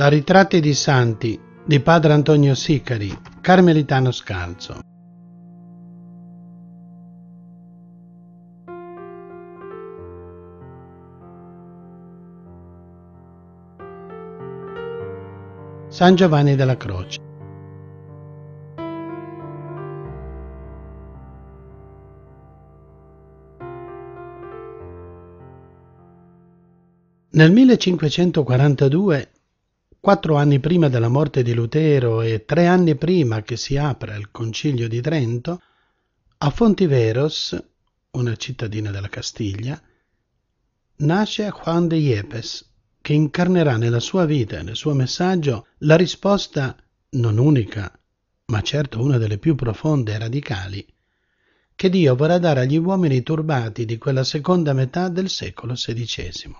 da Ritratti di Santi di Padre Antonio Sicari, Carmelitano Scalzo. San Giovanni della Croce. Nel 1542 Quattro anni prima della morte di Lutero e tre anni prima che si apra il Concilio di Trento, a Fontiveros, una cittadina della Castiglia, nasce Juan de Yepes, che incarnerà nella sua vita e nel suo messaggio la risposta non unica, ma certo una delle più profonde e radicali, che Dio vorrà dare agli uomini turbati di quella seconda metà del secolo XVI.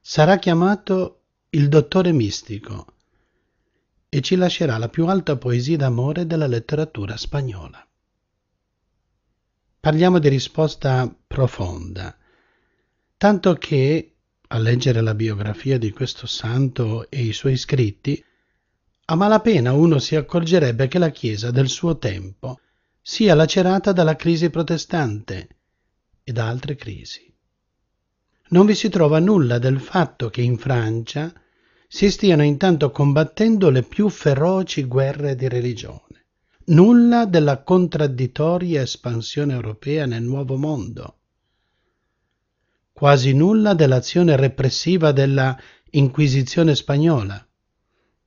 Sarà chiamato il dottore mistico e ci lascerà la più alta poesia d'amore della letteratura spagnola. Parliamo di risposta profonda, tanto che, a leggere la biografia di questo santo e i suoi scritti, a malapena uno si accorgerebbe che la Chiesa del suo tempo sia lacerata dalla crisi protestante e da altre crisi non vi si trova nulla del fatto che in Francia si stiano intanto combattendo le più feroci guerre di religione, nulla della contraddittoria espansione europea nel Nuovo Mondo, quasi nulla dell'azione repressiva della Inquisizione spagnola,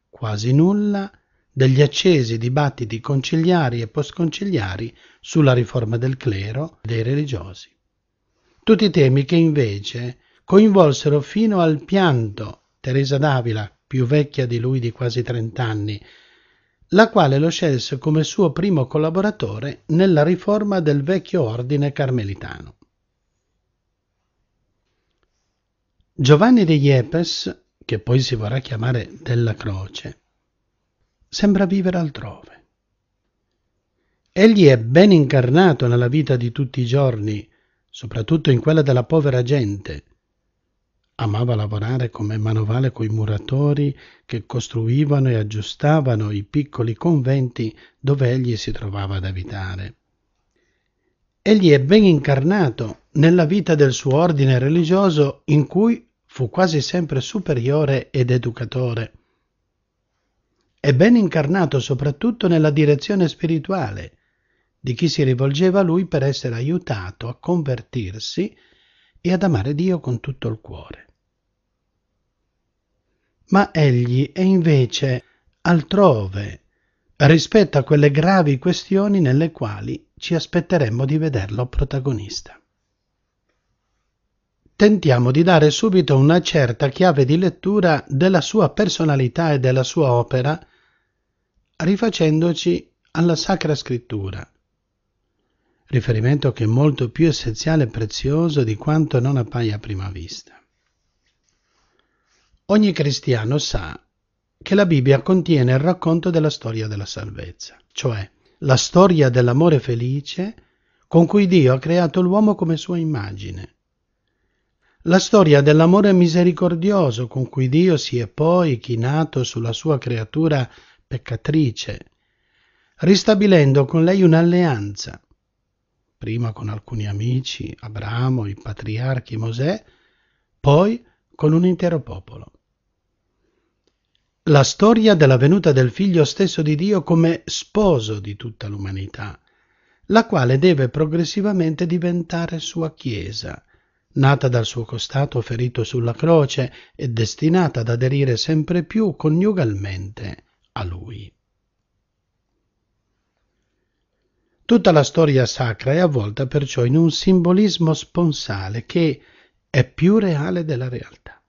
quasi nulla degli accesi dibattiti conciliari e postconciliari sulla riforma del clero e dei religiosi tutti temi che invece coinvolsero fino al pianto Teresa Davila, più vecchia di lui di quasi trent'anni, la quale lo scelse come suo primo collaboratore nella riforma del vecchio ordine carmelitano. Giovanni di Iepes, che poi si vorrà chiamare della Croce, sembra vivere altrove. Egli è ben incarnato nella vita di tutti i giorni, soprattutto in quella della povera gente. Amava lavorare come manovale coi muratori che costruivano e aggiustavano i piccoli conventi dove egli si trovava ad abitare. Egli è ben incarnato nella vita del suo ordine religioso in cui fu quasi sempre superiore ed educatore. È ben incarnato soprattutto nella direzione spirituale, di chi si rivolgeva a lui per essere aiutato a convertirsi e ad amare Dio con tutto il cuore. Ma egli è invece altrove rispetto a quelle gravi questioni nelle quali ci aspetteremmo di vederlo protagonista. Tentiamo di dare subito una certa chiave di lettura della sua personalità e della sua opera, rifacendoci alla Sacra Scrittura, riferimento che è molto più essenziale e prezioso di quanto non appaia a prima vista. Ogni cristiano sa che la Bibbia contiene il racconto della storia della salvezza, cioè la storia dell'amore felice con cui Dio ha creato l'uomo come sua immagine, la storia dell'amore misericordioso con cui Dio si è poi chinato sulla sua creatura peccatrice, ristabilendo con lei un'alleanza prima con alcuni amici, Abramo, i patriarchi, Mosè, poi con un intero popolo. La storia della venuta del Figlio stesso di Dio come sposo di tutta l'umanità, la quale deve progressivamente diventare sua Chiesa, nata dal suo costato ferito sulla croce e destinata ad aderire sempre più coniugalmente a Lui. Tutta la storia sacra è avvolta perciò in un simbolismo sponsale che è più reale della realtà.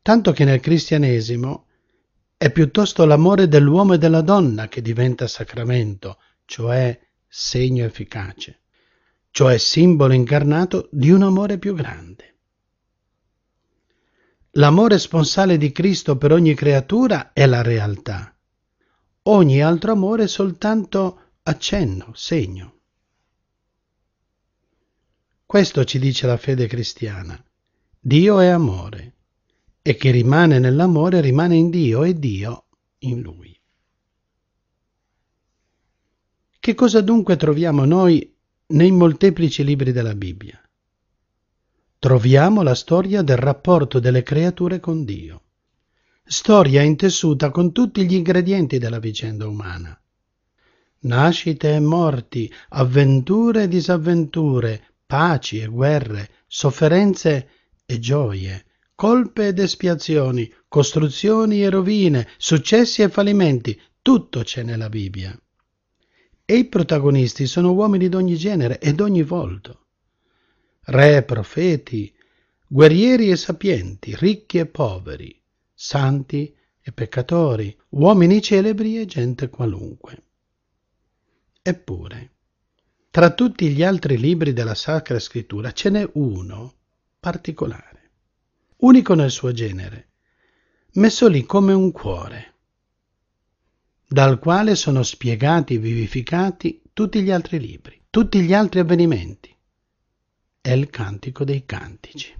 Tanto che nel cristianesimo è piuttosto l'amore dell'uomo e della donna che diventa sacramento, cioè segno efficace, cioè simbolo incarnato di un amore più grande. L'amore sponsale di Cristo per ogni creatura è la realtà. Ogni altro amore è soltanto accenno, segno. Questo ci dice la fede cristiana. Dio è amore e chi rimane nell'amore rimane in Dio e Dio in lui. Che cosa dunque troviamo noi nei molteplici libri della Bibbia? Troviamo la storia del rapporto delle creature con Dio, storia intessuta con tutti gli ingredienti della vicenda umana, nascite e morti, avventure e disavventure, paci e guerre, sofferenze e gioie, colpe ed espiazioni, costruzioni e rovine, successi e fallimenti, tutto c'è nella Bibbia. E i protagonisti sono uomini d'ogni genere e d'ogni volto. Re, profeti, guerrieri e sapienti, ricchi e poveri, santi e peccatori, uomini celebri e gente qualunque. Eppure, tra tutti gli altri libri della Sacra Scrittura ce n'è uno particolare, unico nel suo genere, messo lì come un cuore, dal quale sono spiegati e vivificati tutti gli altri libri, tutti gli altri avvenimenti. È il cantico dei cantici.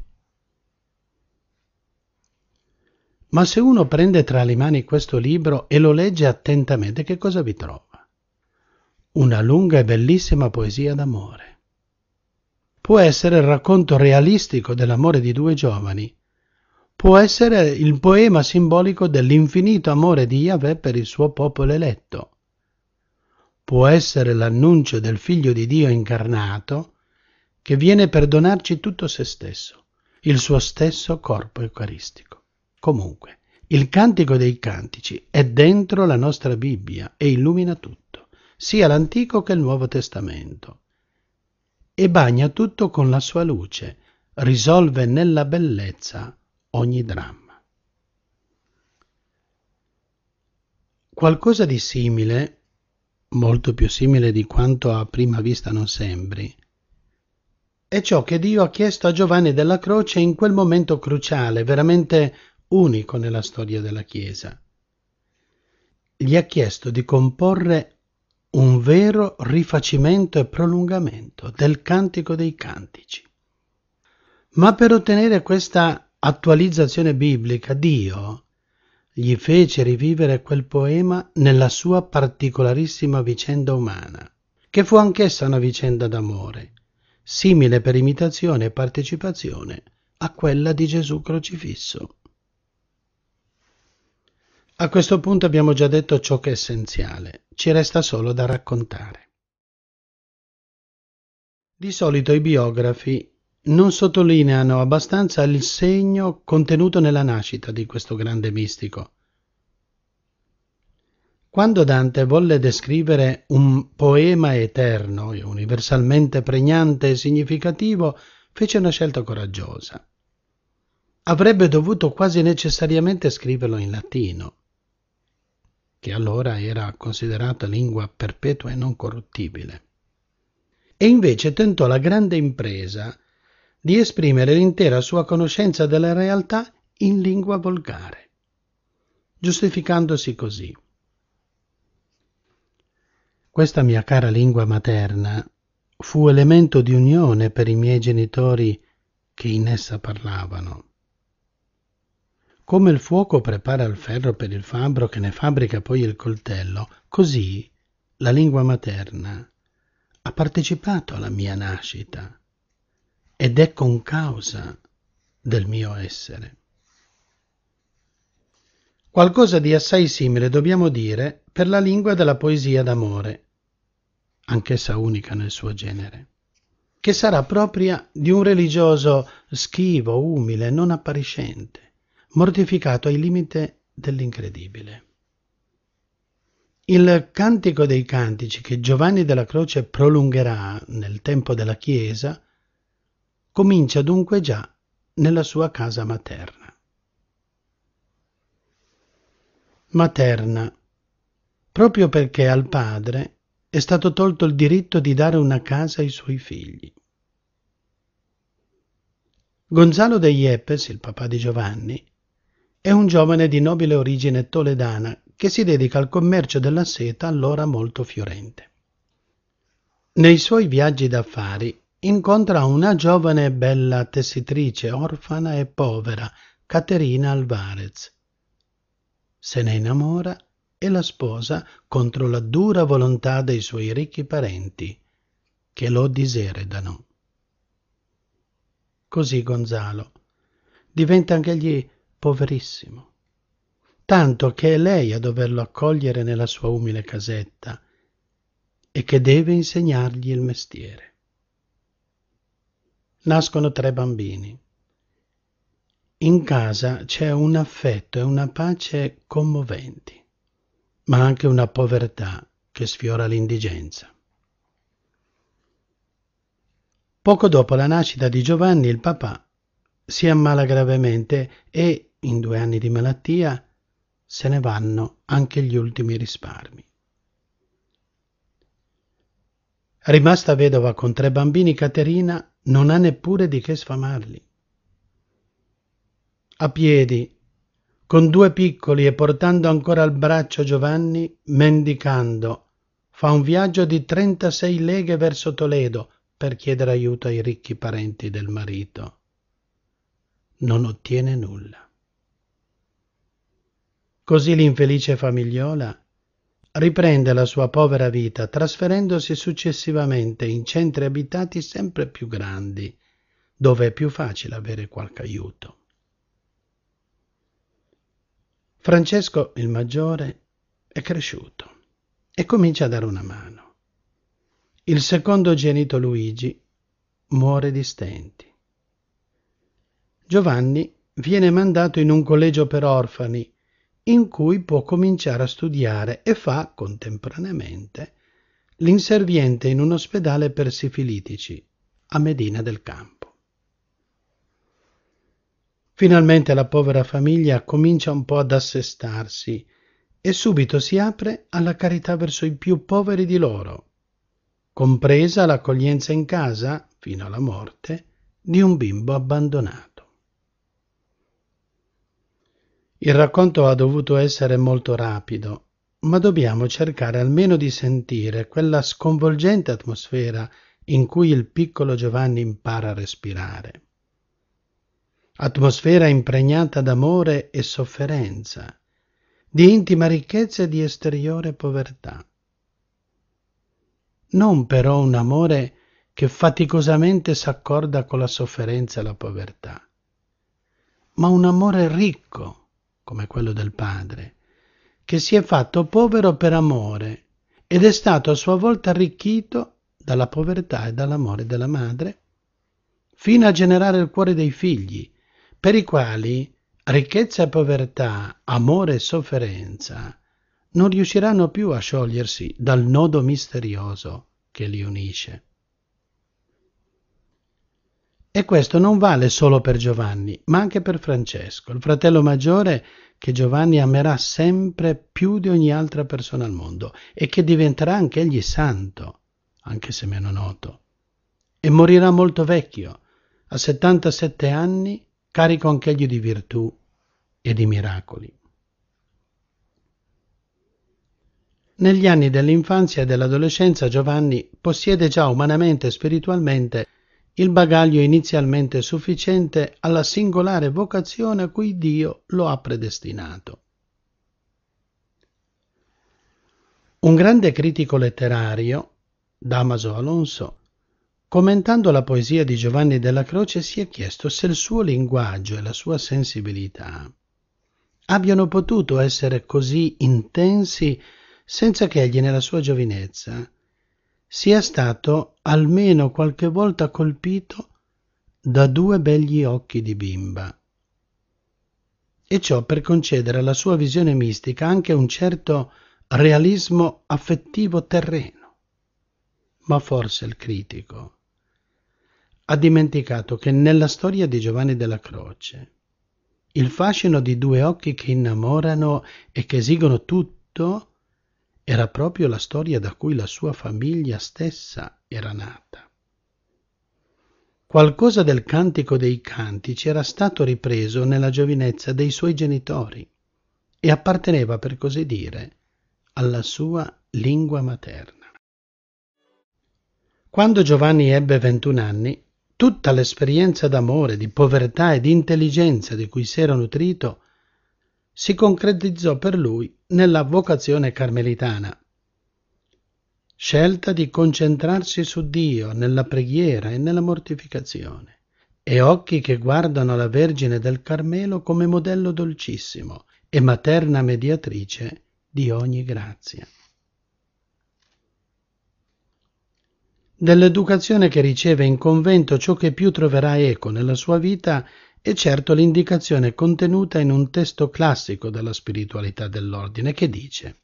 Ma se uno prende tra le mani questo libro e lo legge attentamente, che cosa vi trova? una lunga e bellissima poesia d'amore. Può essere il racconto realistico dell'amore di due giovani, può essere il poema simbolico dell'infinito amore di Yahweh per il suo popolo eletto, può essere l'annuncio del Figlio di Dio incarnato che viene per donarci tutto se stesso, il suo stesso corpo eucaristico. Comunque, il cantico dei cantici è dentro la nostra Bibbia e illumina tutto sia l'Antico che il Nuovo Testamento, e bagna tutto con la sua luce, risolve nella bellezza ogni dramma. Qualcosa di simile, molto più simile di quanto a prima vista non sembri, è ciò che Dio ha chiesto a Giovanni della Croce in quel momento cruciale, veramente unico nella storia della Chiesa. Gli ha chiesto di comporre un vero rifacimento e prolungamento del Cantico dei Cantici. Ma per ottenere questa attualizzazione biblica, Dio gli fece rivivere quel poema nella sua particolarissima vicenda umana, che fu anch'essa una vicenda d'amore, simile per imitazione e partecipazione a quella di Gesù crocifisso. A questo punto abbiamo già detto ciò che è essenziale, ci resta solo da raccontare. Di solito i biografi non sottolineano abbastanza il segno contenuto nella nascita di questo grande mistico. Quando Dante volle descrivere un poema eterno e universalmente pregnante e significativo, fece una scelta coraggiosa. Avrebbe dovuto quasi necessariamente scriverlo in latino che allora era considerata lingua perpetua e non corruttibile. E invece tentò la grande impresa di esprimere l'intera sua conoscenza della realtà in lingua volgare, giustificandosi così. Questa mia cara lingua materna fu elemento di unione per i miei genitori che in essa parlavano. Come il fuoco prepara il ferro per il fabbro che ne fabbrica poi il coltello, così la lingua materna ha partecipato alla mia nascita ed è con causa del mio essere. Qualcosa di assai simile dobbiamo dire per la lingua della poesia d'amore, anch'essa unica nel suo genere, che sarà propria di un religioso schivo, umile, non appariscente mortificato ai limiti dell'incredibile. Il cantico dei cantici che Giovanni della Croce prolungherà nel tempo della Chiesa comincia dunque già nella sua casa materna. Materna, proprio perché al padre è stato tolto il diritto di dare una casa ai suoi figli. Gonzalo de Iepes, il papà di Giovanni, è un giovane di nobile origine toledana che si dedica al commercio della seta allora molto fiorente. Nei suoi viaggi d'affari incontra una giovane e bella tessitrice orfana e povera, Caterina Alvarez. Se ne innamora e la sposa contro la dura volontà dei suoi ricchi parenti, che lo diseredano. Così Gonzalo diventa anch'egli poverissimo tanto che è lei a doverlo accogliere nella sua umile casetta e che deve insegnargli il mestiere. Nascono tre bambini. In casa c'è un affetto e una pace commoventi, ma anche una povertà che sfiora l'indigenza. Poco dopo la nascita di Giovanni il papà si ammala gravemente e in due anni di malattia, se ne vanno anche gli ultimi risparmi. Rimasta vedova con tre bambini, Caterina non ha neppure di che sfamarli. A piedi, con due piccoli e portando ancora al braccio Giovanni, mendicando, fa un viaggio di 36 leghe verso Toledo per chiedere aiuto ai ricchi parenti del marito. Non ottiene nulla. Così l'infelice famigliola riprende la sua povera vita trasferendosi successivamente in centri abitati sempre più grandi, dove è più facile avere qualche aiuto. Francesco il maggiore è cresciuto e comincia a dare una mano. Il secondo genito Luigi muore di stenti. Giovanni viene mandato in un collegio per orfani in cui può cominciare a studiare e fa, contemporaneamente, l'inserviente in un ospedale per sifilitici a Medina del Campo. Finalmente la povera famiglia comincia un po' ad assestarsi e subito si apre alla carità verso i più poveri di loro, compresa l'accoglienza in casa, fino alla morte, di un bimbo abbandonato. Il racconto ha dovuto essere molto rapido, ma dobbiamo cercare almeno di sentire quella sconvolgente atmosfera in cui il piccolo Giovanni impara a respirare. Atmosfera impregnata d'amore e sofferenza, di intima ricchezza e di esteriore povertà. Non però un amore che faticosamente s'accorda con la sofferenza e la povertà, ma un amore ricco come quello del Padre, che si è fatto povero per amore ed è stato a sua volta arricchito dalla povertà e dall'amore della Madre, fino a generare il cuore dei figli, per i quali ricchezza e povertà, amore e sofferenza non riusciranno più a sciogliersi dal nodo misterioso che li unisce. E questo non vale solo per Giovanni, ma anche per Francesco, il fratello maggiore che Giovanni amerà sempre più di ogni altra persona al mondo e che diventerà anche egli santo, anche se meno noto. E morirà molto vecchio, a 77 anni, carico anch'egli di virtù e di miracoli. Negli anni dell'infanzia e dell'adolescenza Giovanni possiede già umanamente e spiritualmente il bagaglio inizialmente sufficiente alla singolare vocazione a cui Dio lo ha predestinato. Un grande critico letterario, Damaso Alonso, commentando la poesia di Giovanni della Croce si è chiesto se il suo linguaggio e la sua sensibilità abbiano potuto essere così intensi senza che egli nella sua giovinezza sia stato almeno qualche volta colpito da due begli occhi di bimba. E ciò per concedere alla sua visione mistica anche un certo realismo affettivo terreno. Ma forse il critico ha dimenticato che nella storia di Giovanni della Croce il fascino di due occhi che innamorano e che esigono tutto era proprio la storia da cui la sua famiglia stessa era nata. Qualcosa del cantico dei cantici era stato ripreso nella giovinezza dei suoi genitori e apparteneva, per così dire, alla sua lingua materna. Quando Giovanni ebbe 21 anni, tutta l'esperienza d'amore, di povertà e di intelligenza di cui si era nutrito si concretizzò per lui nella vocazione carmelitana. Scelta di concentrarsi su Dio nella preghiera e nella mortificazione, e occhi che guardano la Vergine del Carmelo come modello dolcissimo e materna mediatrice di ogni grazia. Dell'educazione che riceve in convento ciò che più troverà eco nella sua vita è certo l'indicazione contenuta in un testo classico della spiritualità dell'ordine che dice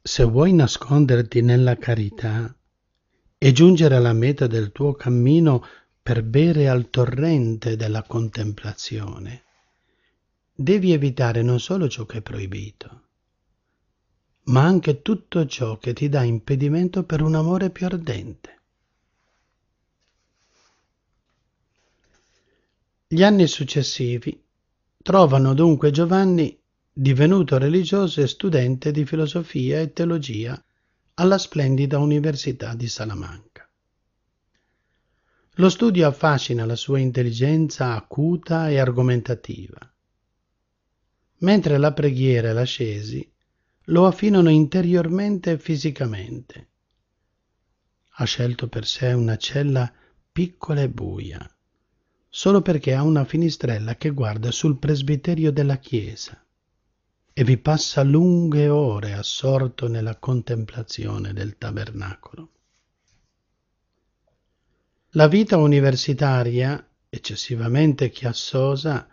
Se vuoi nasconderti nella carità e giungere alla meta del tuo cammino per bere al torrente della contemplazione, devi evitare non solo ciò che è proibito, ma anche tutto ciò che ti dà impedimento per un amore più ardente. Gli anni successivi trovano dunque Giovanni divenuto religioso e studente di filosofia e teologia alla splendida Università di Salamanca. Lo studio affascina la sua intelligenza acuta e argomentativa. Mentre la preghiera e l'ascesi lo affinano interiormente e fisicamente. Ha scelto per sé una cella piccola e buia solo perché ha una finestrella che guarda sul presbiterio della chiesa e vi passa lunghe ore assorto nella contemplazione del tabernacolo. La vita universitaria, eccessivamente chiassosa,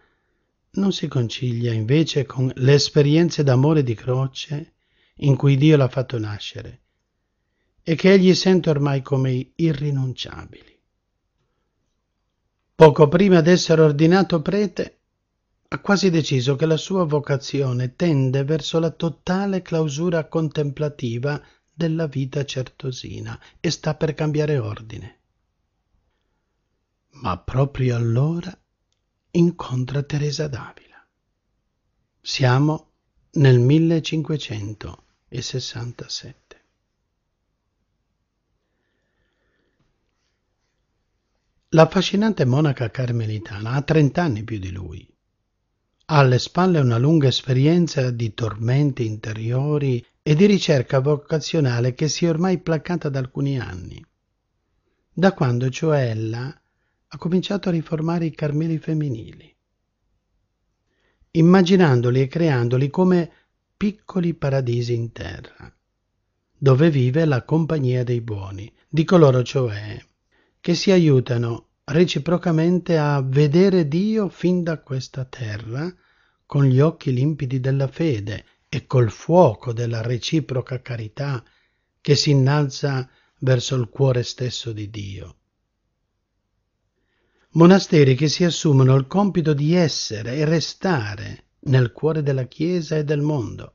non si concilia invece con le esperienze d'amore di croce in cui Dio l'ha fatto nascere e che egli sente ormai come irrinunciabili. Poco prima d'essere ordinato prete, ha quasi deciso che la sua vocazione tende verso la totale clausura contemplativa della vita certosina e sta per cambiare ordine. Ma proprio allora incontra Teresa d'Avila. Siamo nel 1567. L'affascinante monaca carmelitana ha 30 anni più di lui. Ha alle spalle una lunga esperienza di tormenti interiori e di ricerca vocazionale che si è ormai placata da alcuni anni. Da quando cioè ella ha cominciato a riformare i carmeli femminili, immaginandoli e creandoli come piccoli paradisi in terra, dove vive la compagnia dei buoni, di coloro cioè che si aiutano reciprocamente a vedere Dio fin da questa terra con gli occhi limpidi della fede e col fuoco della reciproca carità che si innalza verso il cuore stesso di Dio. Monasteri che si assumono il compito di essere e restare nel cuore della Chiesa e del mondo,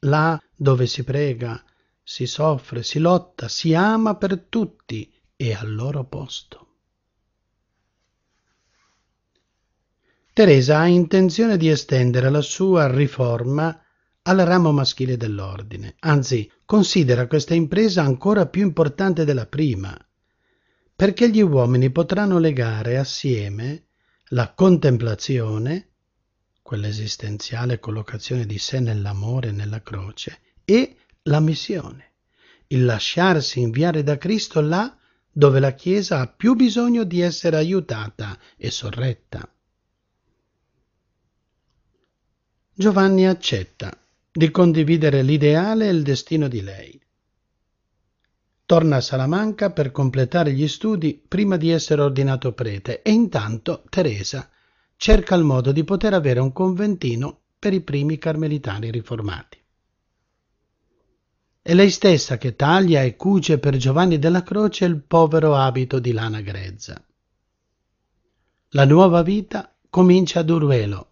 là dove si prega, si soffre, si lotta, si ama per tutti e al loro posto. Teresa ha intenzione di estendere la sua riforma al ramo maschile dell'ordine, anzi considera questa impresa ancora più importante della prima, perché gli uomini potranno legare assieme la contemplazione, quell'esistenziale collocazione di sé nell'amore e nella croce, e la missione, il lasciarsi inviare da Cristo là dove la Chiesa ha più bisogno di essere aiutata e sorretta. Giovanni accetta di condividere l'ideale e il destino di lei. Torna a Salamanca per completare gli studi prima di essere ordinato prete e intanto Teresa cerca il modo di poter avere un conventino per i primi carmelitani riformati. È lei stessa che taglia e cuce per Giovanni della Croce il povero abito di lana grezza. La nuova vita comincia ad Uruelo,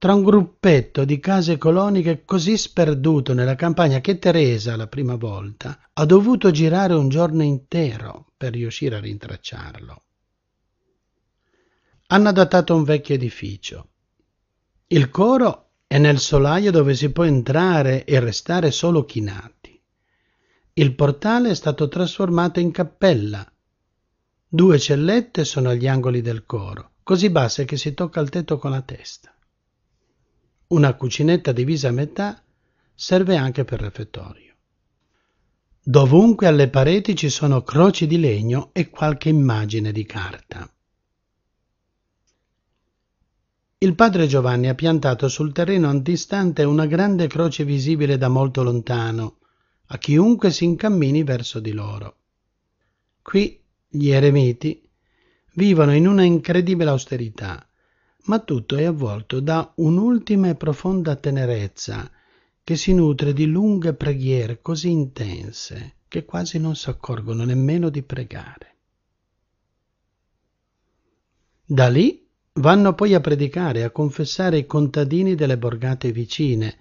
tra un gruppetto di case coloniche così sperduto nella campagna che Teresa, la prima volta, ha dovuto girare un giorno intero per riuscire a rintracciarlo. Hanno adattato un vecchio edificio. Il coro è nel solaio dove si può entrare e restare solo chinati. Il portale è stato trasformato in cappella. Due cellette sono agli angoli del coro, così basse che si tocca il tetto con la testa. Una cucinetta divisa a metà serve anche per refettorio. Dovunque alle pareti ci sono croci di legno e qualche immagine di carta. Il padre Giovanni ha piantato sul terreno antistante una grande croce visibile da molto lontano, a chiunque si incammini verso di loro. Qui gli eremiti vivono in una incredibile austerità, ma tutto è avvolto da un'ultima e profonda tenerezza che si nutre di lunghe preghiere così intense che quasi non si accorgono nemmeno di pregare. Da lì vanno poi a predicare e a confessare i contadini delle borgate vicine,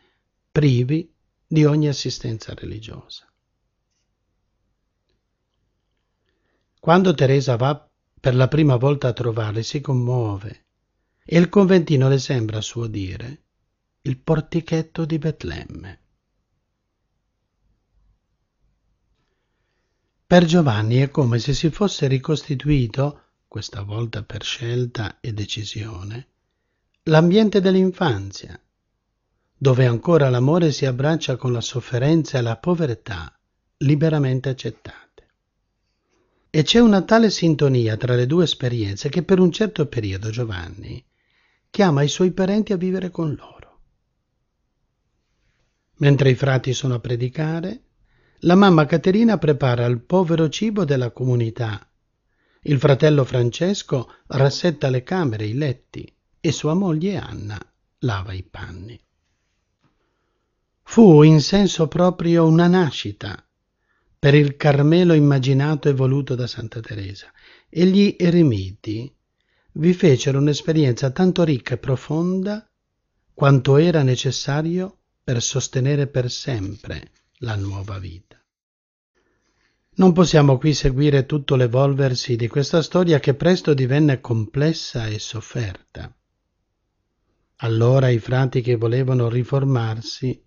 privi di ogni assistenza religiosa. Quando Teresa va per la prima volta a trovarli si commuove e il conventino le sembra, a suo dire, il portichetto di Betlemme. Per Giovanni è come se si fosse ricostituito, questa volta per scelta e decisione, l'ambiente dell'infanzia, dove ancora l'amore si abbraccia con la sofferenza e la povertà liberamente accettate. E c'è una tale sintonia tra le due esperienze che per un certo periodo Giovanni chiama i suoi parenti a vivere con loro. Mentre i frati sono a predicare, la mamma Caterina prepara il povero cibo della comunità. Il fratello Francesco rassetta le camere, i letti e sua moglie Anna lava i panni. Fu in senso proprio una nascita per il Carmelo immaginato e voluto da Santa Teresa e gli eremiti vi fecero un'esperienza tanto ricca e profonda quanto era necessario per sostenere per sempre la nuova vita. Non possiamo qui seguire tutto l'evolversi di questa storia che presto divenne complessa e sofferta. Allora i frati che volevano riformarsi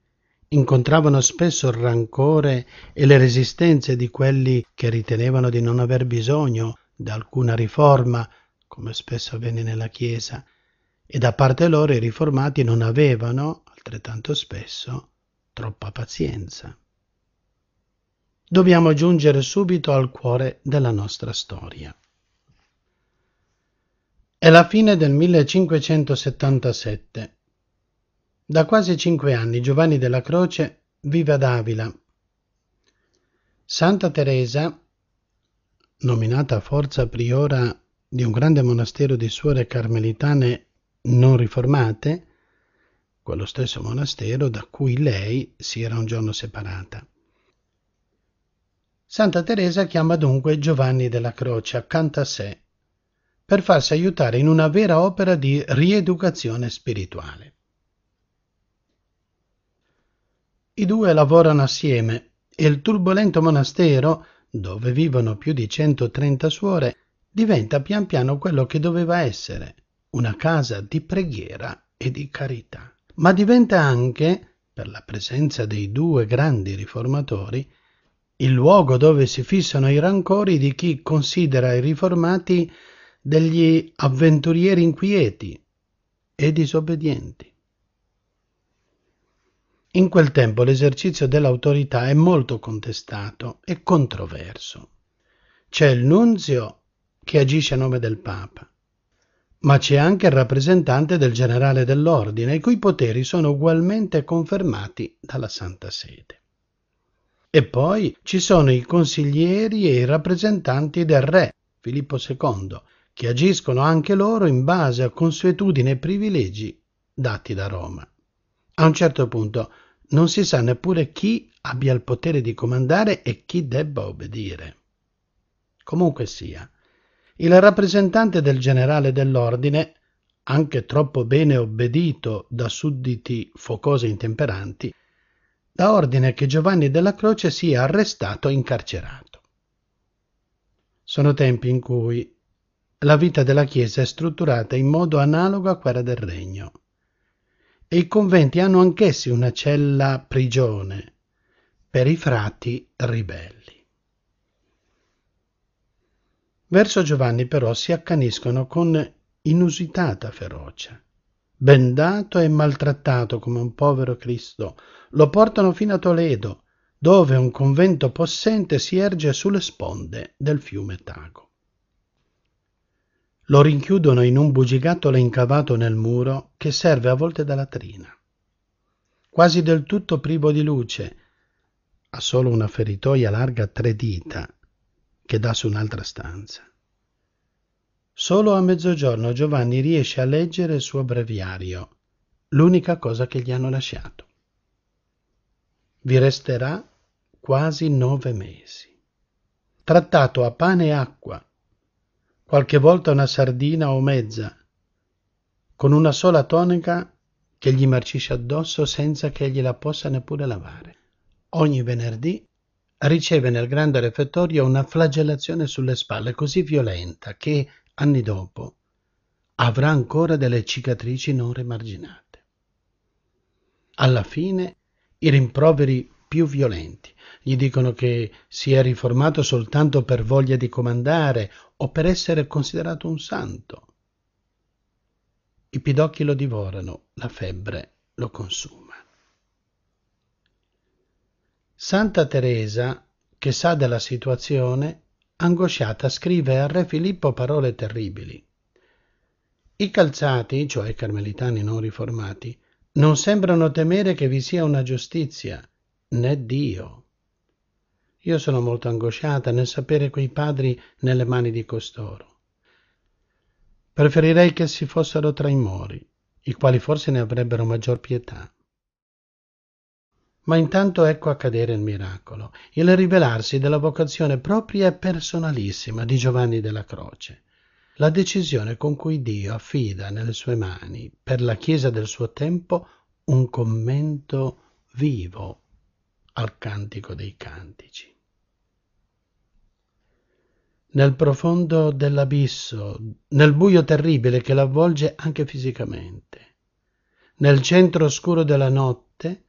incontravano spesso il rancore e le resistenze di quelli che ritenevano di non aver bisogno d'alcuna riforma come spesso avviene nella Chiesa, e da parte loro i riformati non avevano, altrettanto spesso, troppa pazienza. Dobbiamo giungere subito al cuore della nostra storia. È la fine del 1577. Da quasi cinque anni Giovanni della Croce vive ad Avila. Santa Teresa, nominata forza priora di un grande monastero di suore carmelitane non riformate, quello stesso monastero da cui lei si era un giorno separata. Santa Teresa chiama dunque Giovanni della Croce accanto a sé per farsi aiutare in una vera opera di rieducazione spirituale. I due lavorano assieme e il turbolento monastero, dove vivono più di 130 suore, diventa pian piano quello che doveva essere, una casa di preghiera e di carità. Ma diventa anche, per la presenza dei due grandi riformatori, il luogo dove si fissano i rancori di chi considera i riformati degli avventurieri inquieti e disobbedienti. In quel tempo l'esercizio dell'autorità è molto contestato e controverso. C'è il nunzio che agisce a nome del Papa. Ma c'è anche il rappresentante del generale dell'ordine, i cui poteri sono ugualmente confermati dalla Santa Sede. E poi ci sono i consiglieri e i rappresentanti del re, Filippo II, che agiscono anche loro in base a consuetudine e privilegi dati da Roma. A un certo punto non si sa neppure chi abbia il potere di comandare e chi debba obbedire. Comunque sia, il rappresentante del generale dell'ordine, anche troppo bene obbedito da sudditi focosi intemperanti, dà ordine che Giovanni della Croce sia arrestato e incarcerato. Sono tempi in cui la vita della Chiesa è strutturata in modo analogo a quella del Regno e i conventi hanno anch'essi una cella prigione per i frati ribelli. Verso Giovanni però si accaniscono con inusitata ferocia. Bendato e maltrattato come un povero Cristo, lo portano fino a Toledo, dove un convento possente si erge sulle sponde del fiume Tago. Lo rinchiudono in un bugigattolo incavato nel muro che serve a volte da latrina. Quasi del tutto privo di luce, ha solo una feritoia larga tre dita che dà su un'altra stanza. Solo a mezzogiorno Giovanni riesce a leggere il suo breviario, l'unica cosa che gli hanno lasciato. Vi resterà quasi nove mesi. Trattato a pane e acqua, qualche volta una sardina o mezza, con una sola tonica che gli marcisce addosso senza che gliela possa neppure lavare. Ogni venerdì Riceve nel grande refettorio una flagellazione sulle spalle così violenta che, anni dopo, avrà ancora delle cicatrici non remarginate. Alla fine i rimproveri più violenti gli dicono che si è riformato soltanto per voglia di comandare o per essere considerato un santo. I pidocchi lo divorano, la febbre lo consuma. Santa Teresa, che sa della situazione, angosciata scrive al re Filippo parole terribili. I calzati, cioè i carmelitani non riformati, non sembrano temere che vi sia una giustizia, né Dio. Io sono molto angosciata nel sapere quei padri nelle mani di costoro. Preferirei che si fossero tra i mori, i quali forse ne avrebbero maggior pietà. Ma intanto ecco accadere il miracolo, il rivelarsi della vocazione propria e personalissima di Giovanni della Croce, la decisione con cui Dio affida nelle sue mani, per la Chiesa del suo tempo, un commento vivo al cantico dei cantici. Nel profondo dell'abisso, nel buio terribile che l'avvolge anche fisicamente, nel centro oscuro della notte,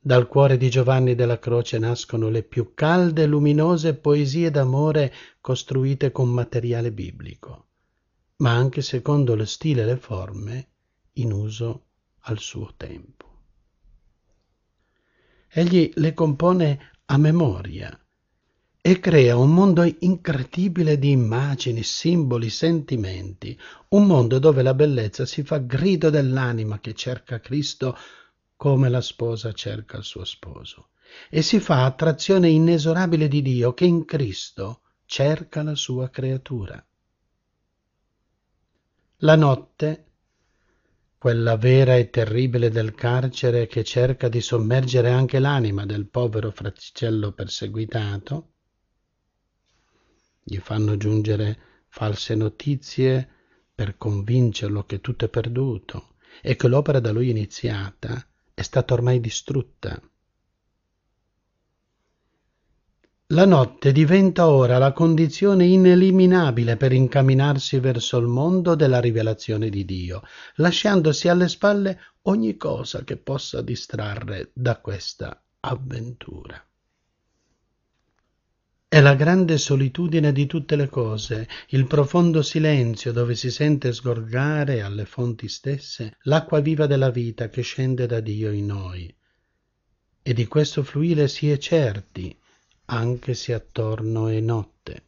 dal cuore di Giovanni della Croce nascono le più calde e luminose poesie d'amore costruite con materiale biblico, ma anche secondo lo stile e le forme in uso al suo tempo. Egli le compone a memoria e crea un mondo incredibile di immagini, simboli, sentimenti, un mondo dove la bellezza si fa grido dell'anima che cerca Cristo come la sposa cerca il suo sposo e si fa attrazione inesorabile di Dio che in Cristo cerca la sua creatura. La notte, quella vera e terribile del carcere che cerca di sommergere anche l'anima del povero fraticello perseguitato, gli fanno giungere false notizie per convincerlo che tutto è perduto e che l'opera da lui iniziata è stata ormai distrutta. La notte diventa ora la condizione ineliminabile per incamminarsi verso il mondo della rivelazione di Dio, lasciandosi alle spalle ogni cosa che possa distrarre da questa avventura. È la grande solitudine di tutte le cose, il profondo silenzio dove si sente sgorgare alle fonti stesse l'acqua viva della vita che scende da Dio in noi. E di questo fluire si è certi, anche se attorno è notte.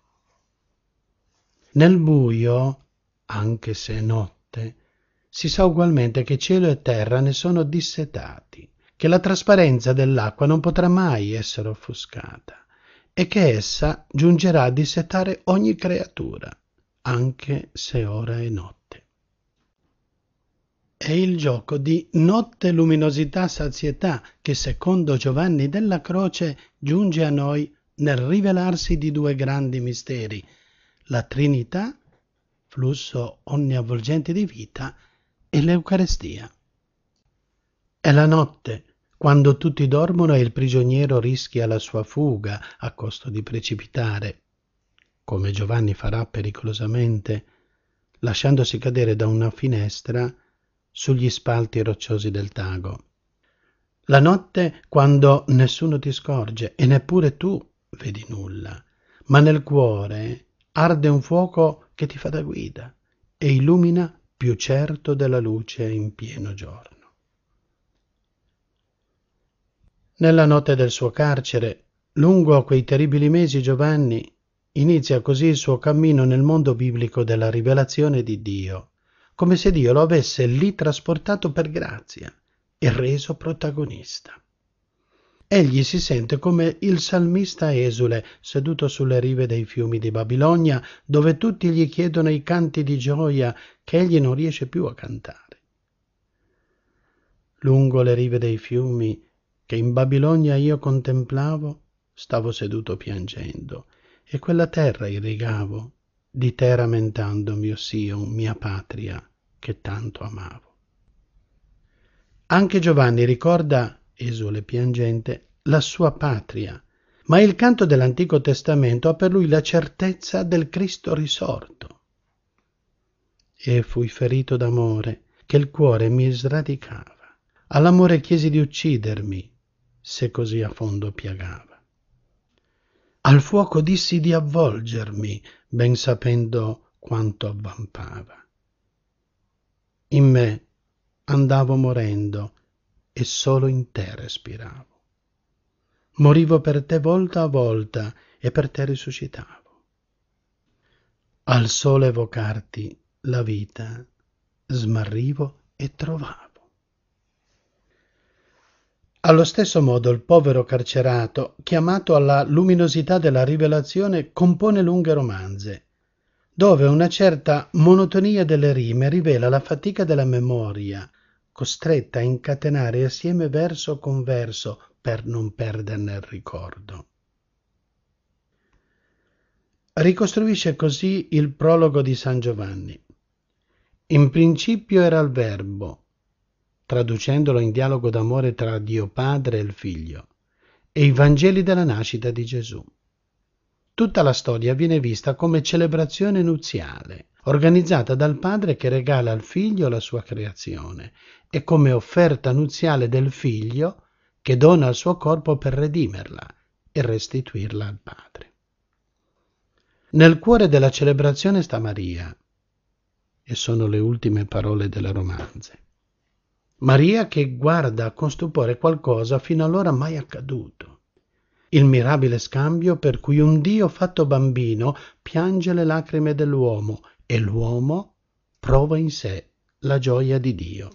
Nel buio, anche se è notte, si sa ugualmente che cielo e terra ne sono dissetati, che la trasparenza dell'acqua non potrà mai essere offuscata e che essa giungerà a dissetare ogni creatura, anche se ora è notte. È il gioco di notte, luminosità, sazietà che secondo Giovanni della Croce giunge a noi nel rivelarsi di due grandi misteri, la Trinità, flusso onniavvolgente di vita, e l'Eucarestia. È la notte, quando tutti dormono e il prigioniero rischia la sua fuga a costo di precipitare, come Giovanni farà pericolosamente, lasciandosi cadere da una finestra sugli spalti rocciosi del Tago. La notte quando nessuno ti scorge e neppure tu vedi nulla, ma nel cuore arde un fuoco che ti fa da guida e illumina più certo della luce in pieno giorno. Nella notte del suo carcere, lungo quei terribili mesi Giovanni inizia così il suo cammino nel mondo biblico della rivelazione di Dio, come se Dio lo avesse lì trasportato per grazia e reso protagonista. Egli si sente come il salmista esule seduto sulle rive dei fiumi di Babilonia, dove tutti gli chiedono i canti di gioia che egli non riesce più a cantare. Lungo le rive dei fiumi che in babilonia io contemplavo stavo seduto piangendo e quella terra irrigavo di te rammentando mio sion mia patria che tanto amavo anche giovanni ricorda esule piangente la sua patria ma il canto dell'Antico Testamento ha per lui la certezza del Cristo risorto. E fui ferito d'amore, che il cuore mi sradicava. All'amore chiesi di uccidermi, se così a fondo piagava. Al fuoco dissi di avvolgermi, ben sapendo quanto avvampava. In me andavo morendo e solo in te respiravo. Morivo per te volta a volta e per te risuscitavo. Al sole evocarti la vita smarrivo e trovavo. Allo stesso modo il povero carcerato, chiamato alla luminosità della rivelazione, compone lunghe romanze, dove una certa monotonia delle rime rivela la fatica della memoria, costretta a incatenare assieme verso con verso per non perderne il ricordo. Ricostruisce così il prologo di San Giovanni. In principio era il Verbo, traducendolo in dialogo d'amore tra Dio Padre e il Figlio, e i Vangeli della nascita di Gesù. Tutta la storia viene vista come celebrazione nuziale, organizzata dal padre che regala al figlio la sua creazione e come offerta nuziale del figlio che dona il suo corpo per redimerla e restituirla al padre. Nel cuore della celebrazione sta Maria, e sono le ultime parole delle romanze. Maria che guarda con stupore qualcosa fino allora mai accaduto. Il mirabile scambio per cui un Dio fatto bambino piange le lacrime dell'uomo e l'uomo prova in sé la gioia di Dio.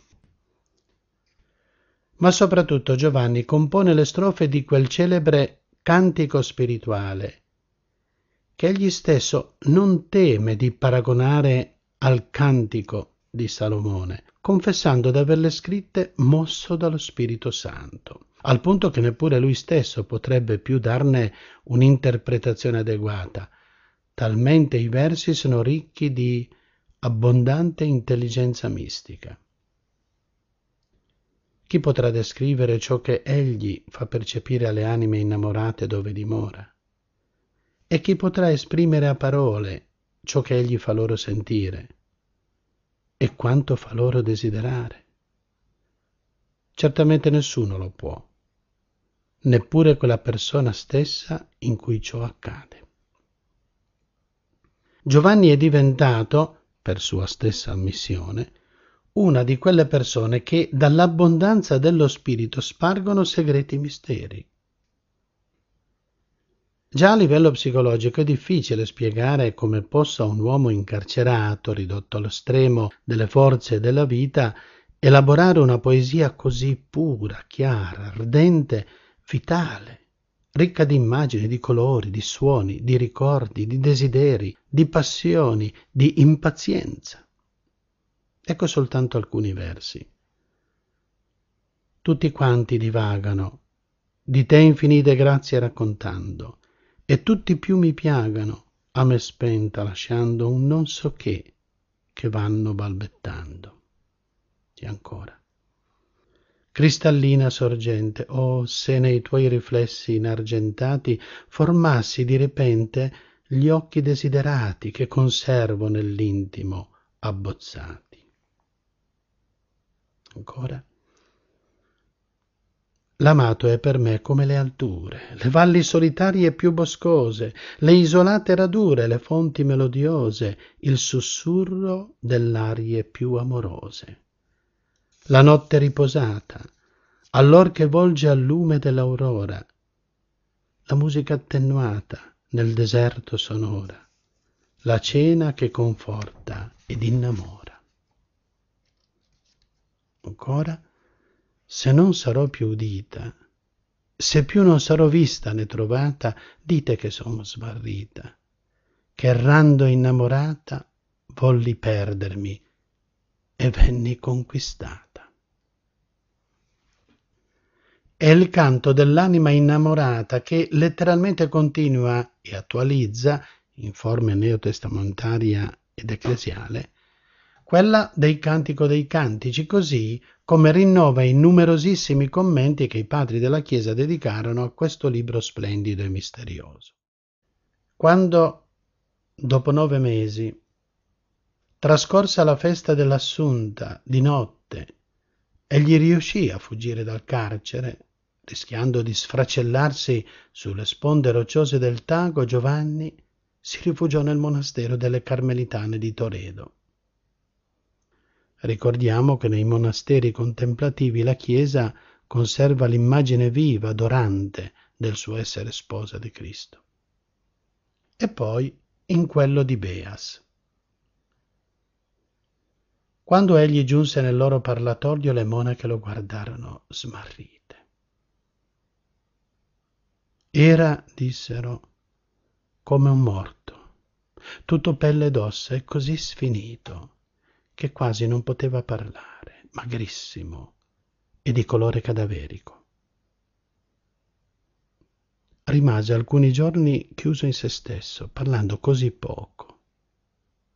Ma soprattutto Giovanni compone le strofe di quel celebre cantico spirituale che egli stesso non teme di paragonare al cantico di Salomone, confessando d'averle scritte mosso dallo Spirito Santo, al punto che neppure lui stesso potrebbe più darne un'interpretazione adeguata, talmente i versi sono ricchi di abbondante intelligenza mistica. Chi potrà descrivere ciò che egli fa percepire alle anime innamorate dove dimora? E chi potrà esprimere a parole ciò che egli fa loro sentire, e quanto fa loro desiderare. Certamente nessuno lo può, neppure quella persona stessa in cui ciò accade. Giovanni è diventato, per sua stessa ammissione, una di quelle persone che dall'abbondanza dello spirito spargono segreti misteri, Già a livello psicologico è difficile spiegare come possa un uomo incarcerato, ridotto allo stremo delle forze della vita, elaborare una poesia così pura, chiara, ardente, vitale, ricca di immagini, di colori, di suoni, di ricordi, di desideri, di passioni, di impazienza. Ecco soltanto alcuni versi. Tutti quanti divagano, di te infinite grazie raccontando e tutti più mi piagano a me spenta lasciando un non so che che vanno balbettando e ancora cristallina sorgente oh se nei tuoi riflessi inargentati formassi di repente gli occhi desiderati che conservo nell'intimo abbozzati ancora L'amato è per me come le alture, le valli solitarie più boscose, le isolate radure, le fonti melodiose, il sussurro dell'arie più amorose. La notte riposata, allor che volge al lume dell'aurora, la musica attenuata nel deserto sonora, la cena che conforta ed innamora. Ancora se non sarò più udita, se più non sarò vista né trovata, dite che sono smarrita, che errando innamorata volli perdermi e venni conquistata. È il canto dell'anima innamorata che letteralmente continua e attualizza, in forma neotestamentaria ed ecclesiale, quella del Cantico dei Cantici, così come rinnova i numerosissimi commenti che i padri della Chiesa dedicarono a questo libro splendido e misterioso. Quando, dopo nove mesi, trascorsa la festa dell'Assunta di notte, egli riuscì a fuggire dal carcere, rischiando di sfracellarsi sulle sponde rocciose del Tago, Giovanni si rifugiò nel monastero delle Carmelitane di Toledo Ricordiamo che nei monasteri contemplativi la Chiesa conserva l'immagine viva, dorante, del suo essere sposa di Cristo. E poi in quello di Beas. Quando egli giunse nel loro parlatorio, le monache lo guardarono smarrite. Era, dissero, come un morto, tutto pelle ed ossa e così sfinito che quasi non poteva parlare, magrissimo e di colore cadaverico. Rimase alcuni giorni chiuso in se stesso, parlando così poco,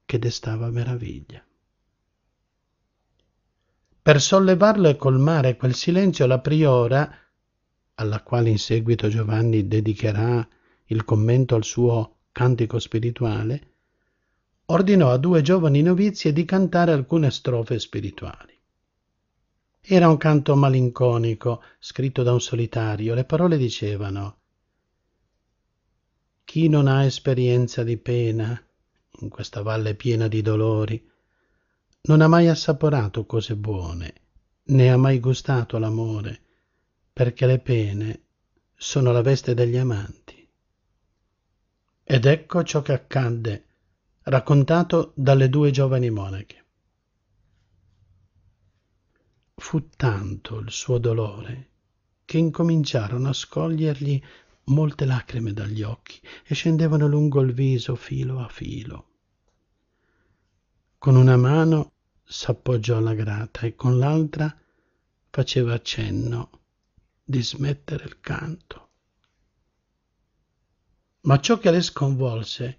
che destava meraviglia. Per sollevarlo e colmare quel silenzio, la priora, alla quale in seguito Giovanni dedicherà il commento al suo cantico spirituale, ordinò a due giovani novizie di cantare alcune strofe spirituali. Era un canto malinconico, scritto da un solitario. Le parole dicevano Chi non ha esperienza di pena in questa valle piena di dolori, non ha mai assaporato cose buone, né ha mai gustato l'amore, perché le pene sono la veste degli amanti. Ed ecco ciò che accadde raccontato dalle due giovani monache. Fu tanto il suo dolore che incominciarono a scogliergli molte lacrime dagli occhi e scendevano lungo il viso filo a filo. Con una mano s'appoggiò alla grata e con l'altra faceva cenno di smettere il canto. Ma ciò che le sconvolse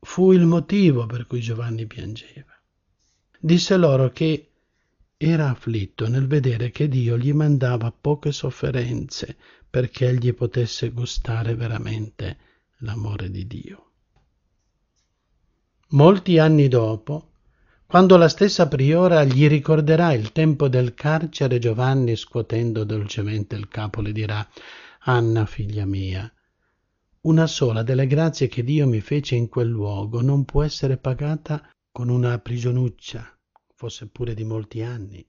fu il motivo per cui Giovanni piangeva. Disse loro che era afflitto nel vedere che Dio gli mandava poche sofferenze perché egli potesse gustare veramente l'amore di Dio. Molti anni dopo, quando la stessa priora gli ricorderà il tempo del carcere, Giovanni, scuotendo dolcemente il capo, le dirà Anna, figlia mia, una sola delle grazie che Dio mi fece in quel luogo non può essere pagata con una prigionuccia, fosse pure di molti anni.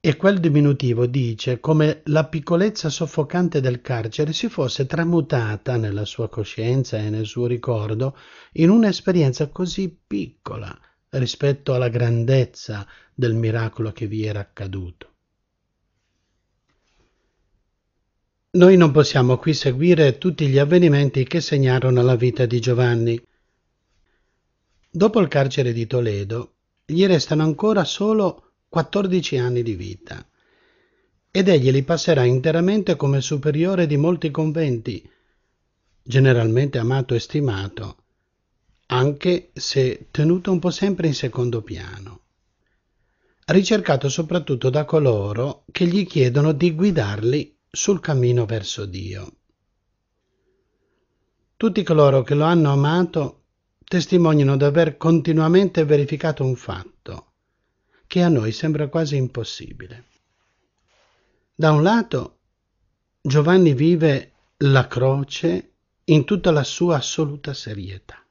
E quel diminutivo dice come la piccolezza soffocante del carcere si fosse tramutata nella sua coscienza e nel suo ricordo in un'esperienza così piccola rispetto alla grandezza del miracolo che vi era accaduto. Noi non possiamo qui seguire tutti gli avvenimenti che segnarono la vita di Giovanni. Dopo il carcere di Toledo, gli restano ancora solo 14 anni di vita ed egli li passerà interamente come superiore di molti conventi, generalmente amato e stimato, anche se tenuto un po' sempre in secondo piano ricercato soprattutto da coloro che gli chiedono di guidarli sul cammino verso Dio. Tutti coloro che lo hanno amato testimoniano di aver continuamente verificato un fatto che a noi sembra quasi impossibile. Da un lato, Giovanni vive la croce in tutta la sua assoluta serietà.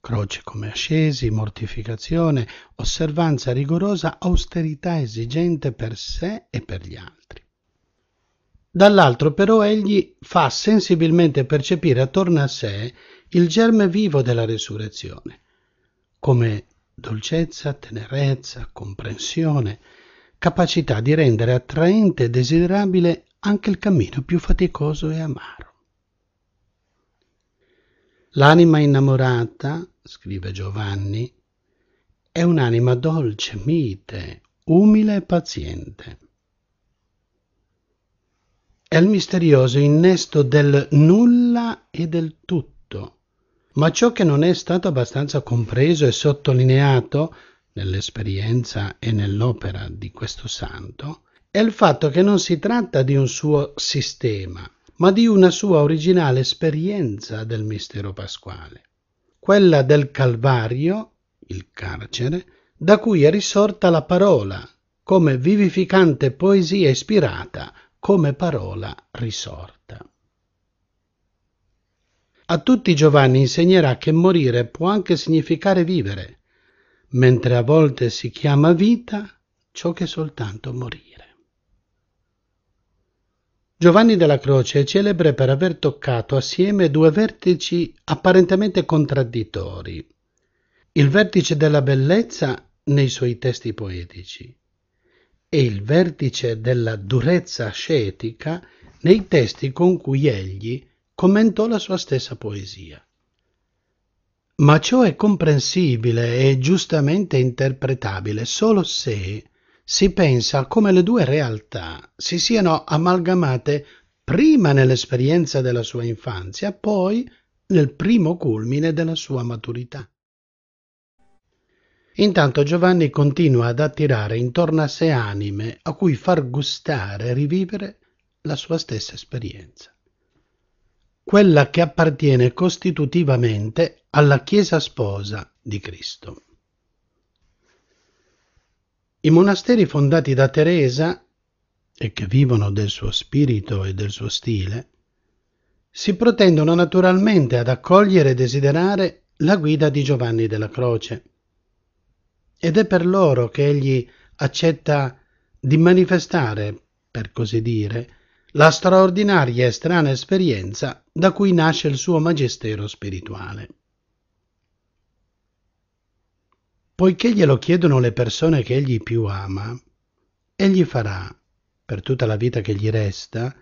Croce come ascesi, mortificazione, osservanza rigorosa, austerità esigente per sé e per gli altri. Dall'altro però egli fa sensibilmente percepire attorno a sé il germe vivo della resurrezione, come dolcezza, tenerezza, comprensione, capacità di rendere attraente e desiderabile anche il cammino più faticoso e amaro. L'anima innamorata, scrive Giovanni, è un'anima dolce, mite, umile e paziente è il misterioso innesto del nulla e del tutto. Ma ciò che non è stato abbastanza compreso e sottolineato nell'esperienza e nell'opera di questo santo è il fatto che non si tratta di un suo sistema, ma di una sua originale esperienza del mistero pasquale, quella del Calvario, il carcere, da cui è risorta la parola, come vivificante poesia ispirata come parola risorta. A tutti Giovanni insegnerà che morire può anche significare vivere, mentre a volte si chiama vita ciò che è soltanto morire. Giovanni della Croce è celebre per aver toccato assieme due vertici apparentemente contraddittori. Il vertice della bellezza nei suoi testi poetici e il vertice della durezza ascetica nei testi con cui egli commentò la sua stessa poesia. Ma ciò è comprensibile e giustamente interpretabile solo se si pensa a come le due realtà si siano amalgamate prima nell'esperienza della sua infanzia, poi nel primo culmine della sua maturità. Intanto Giovanni continua ad attirare intorno a sé anime a cui far gustare e rivivere la sua stessa esperienza. Quella che appartiene costitutivamente alla Chiesa sposa di Cristo. I monasteri fondati da Teresa e che vivono del suo spirito e del suo stile, si protendono naturalmente ad accogliere e desiderare la guida di Giovanni della Croce ed è per loro che egli accetta di manifestare, per così dire, la straordinaria e strana esperienza da cui nasce il suo magistero spirituale. Poiché glielo chiedono le persone che egli più ama, egli farà, per tutta la vita che gli resta,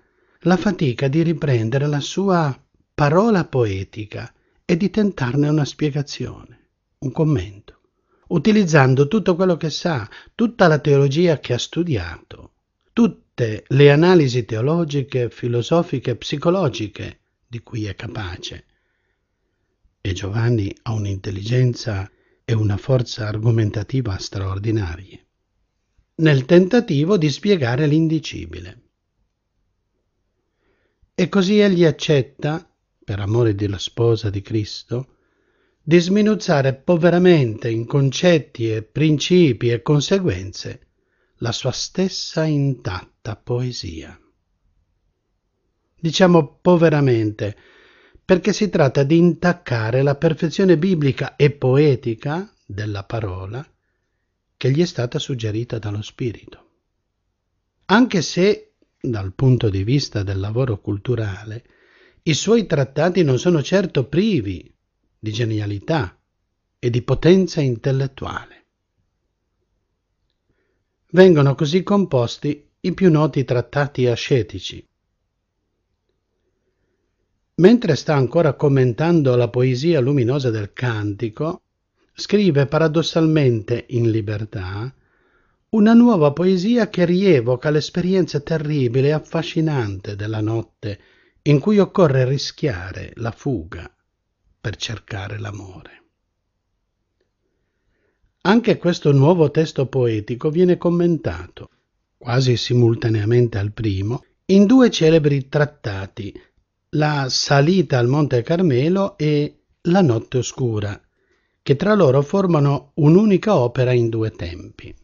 la fatica di riprendere la sua parola poetica e di tentarne una spiegazione, un commento utilizzando tutto quello che sa, tutta la teologia che ha studiato, tutte le analisi teologiche, filosofiche, psicologiche di cui è capace. E Giovanni ha un'intelligenza e una forza argomentativa straordinarie, nel tentativo di spiegare l'indicibile. E così egli accetta, per amore della sposa di Cristo, di sminuzzare poveramente in concetti e principi e conseguenze la sua stessa intatta poesia. Diciamo poveramente perché si tratta di intaccare la perfezione biblica e poetica della parola che gli è stata suggerita dallo Spirito. Anche se, dal punto di vista del lavoro culturale, i suoi trattati non sono certo privi di genialità e di potenza intellettuale. Vengono così composti i più noti trattati ascetici. Mentre sta ancora commentando la poesia luminosa del cantico, scrive paradossalmente in libertà una nuova poesia che rievoca l'esperienza terribile e affascinante della notte in cui occorre rischiare la fuga per cercare l'amore. Anche questo nuovo testo poetico viene commentato, quasi simultaneamente al primo, in due celebri trattati, la salita al Monte Carmelo e la notte oscura, che tra loro formano un'unica opera in due tempi.